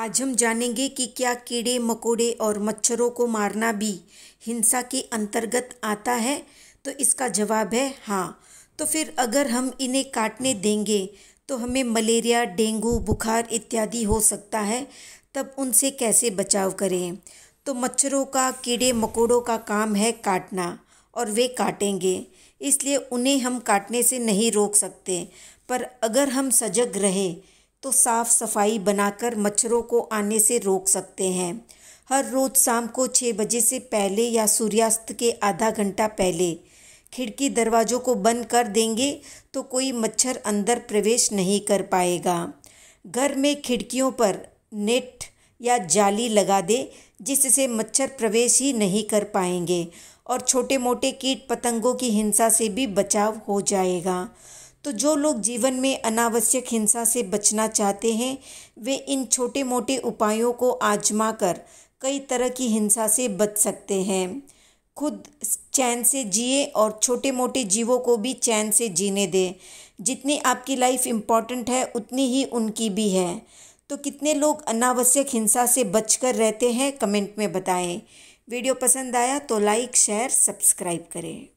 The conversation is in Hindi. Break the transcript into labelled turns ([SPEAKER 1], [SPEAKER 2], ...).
[SPEAKER 1] आज हम जानेंगे कि क्या कीड़े मकोड़े और मच्छरों को मारना भी हिंसा के अंतर्गत आता है तो इसका जवाब है हाँ तो फिर अगर हम इन्हें काटने देंगे तो हमें मलेरिया डेंगू बुखार इत्यादि हो सकता है तब उनसे कैसे बचाव करें तो मच्छरों का कीड़े मकोड़ों का काम है काटना और वे काटेंगे इसलिए उन्हें हम काटने से नहीं रोक सकते पर अगर हम सजग रहें तो साफ़ सफाई बनाकर मच्छरों को आने से रोक सकते हैं हर रोज़ शाम को छः बजे से पहले या सूर्यास्त के आधा घंटा पहले खिड़की दरवाज़ों को बंद कर देंगे तो कोई मच्छर अंदर प्रवेश नहीं कर पाएगा घर में खिड़कियों पर नेट या जाली लगा दे जिससे मच्छर प्रवेश ही नहीं कर पाएंगे और छोटे मोटे कीट पतंगों की हिंसा से भी बचाव हो जाएगा तो जो लोग जीवन में अनावश्यक हिंसा से बचना चाहते हैं वे इन छोटे मोटे उपायों को आजमा कर कई तरह की हिंसा से बच सकते हैं खुद चैन से जिए और छोटे मोटे जीवों को भी चैन से जीने दें जितनी आपकी लाइफ इम्पॉर्टेंट है उतनी ही उनकी भी है तो कितने लोग अनावश्यक हिंसा से बचकर रहते हैं कमेंट में बताएं वीडियो पसंद आया तो लाइक शेयर सब्सक्राइब करें